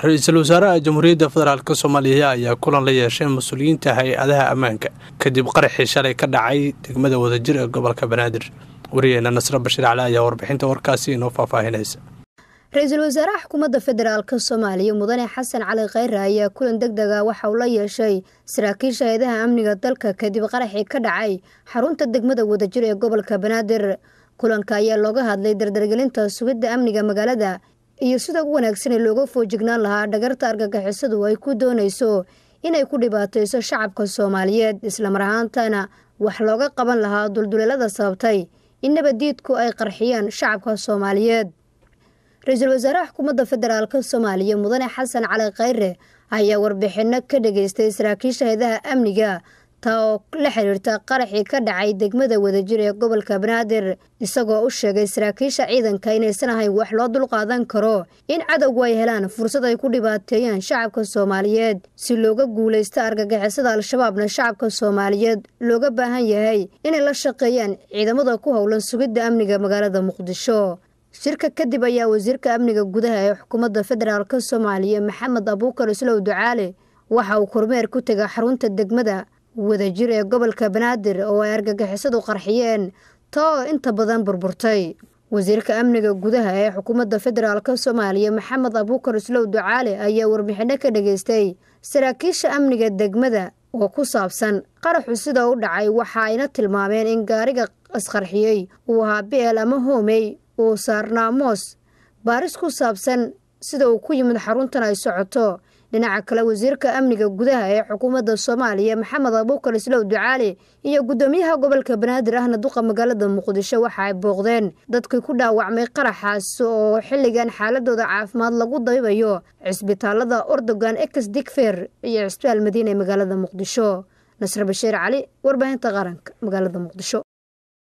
ra-iisul wasaaraha jamhuuriyadda federaalk soomaaliya ayaa kulan la yeeshay mas-uuliyiinta hay-adaha ammaanka kadib qaraxii shalay ka dhacay degmada wadajir ee gobolka banaadir wariyeena nasre bashiir cali ayaa warbixinta warkaasi inoo faahfaahinaysa ra-iisul wasaaraha xukuumadda federaalk soomaaliya mudane xasan cali kheyre ayaa kulan deg dega waxa uu la yeeshay saraakiisha hay-adaha amniga dalka kadib qaraxii ka dhacay xarunta degmada wadajir ee gobolka banaadir kulanka ayaa looga hadlay dardargelinta sugidda amniga magaalada iyo sida ugu wanaagsan ee looga foojignaan lahaa dhagarta argagixisadu ay ku doonayso inay ku dhibaatayso shacabka soomaaliyeed islamar ahaantana wax looga qaban lahaa dulduleelada sababtay in nabaddiidku ay qarxiyaan shacabka soomaaliyeed ra-iisul wasaaraha xukuumadda federaalka soomaaliya mudane xasan cali khayre ayaa warbixinno ka dhageystay saraakiisha hayadaha amniga taa oo la xiriirta qaraxii ka dhacay degmada wadajir ee gobolka banaadir isagoo u sheegay saraakiisha ciidanka inaysan ahayn wax loo dulqaadan karo in cadowgu ay helaan fursad ay ku dhibaateeyaan shacabka soomaaliyeed si looga guulaysto argagixisada al-shabaabna shacabka soomaaliyeed looga baahan yahay inay la shaqeeyaan ciidamada ku howlan sugidda amniga magaalada muqdisho shirka kadib ayaa wasiirka amniga gudaha ee xukuumadda federaalka soomaaliya maxamed abuukar islow ducaale waxa uu kormeer ku tegay xarunta degmada wadajir ee gobolka banaadir oo ay argagixisadu qarxiyeen too inta badan burburtay wasiirka amniga gudaha ee xukuumadda federaalka soomaaliya maxamed abuukar islow ducaale ayaa warbixinno ka dhageystay saraakiisha amniga degmada oo ku saabsan qaraxu sida u dhacay waxa ayna tilmaameen in gaariga isqarxiyey uu ahaa bi'el ama hoomey uu saarnaa moos baaris ku saabsan sida uu ku yimid xaruntan ay socoto dhinaca kale wasiirka amniga gudaha ee xukuumadda soomaaliya maxamed abuukar islow ducaale iyo guddoomiyaha gobolka banaadir ahna duqa magaalada muqdisho waxa ay booqdeen dadkii ku dhaawacmay qaraxaas oo xilligan xaaladooda caafimaad lagu daybayo cisbitaalada ordogan ex digfer iyo cisbitaal madiine magaalada muqdisho nasre bashiir cali warbaahinta qaranka magaalada muqdisho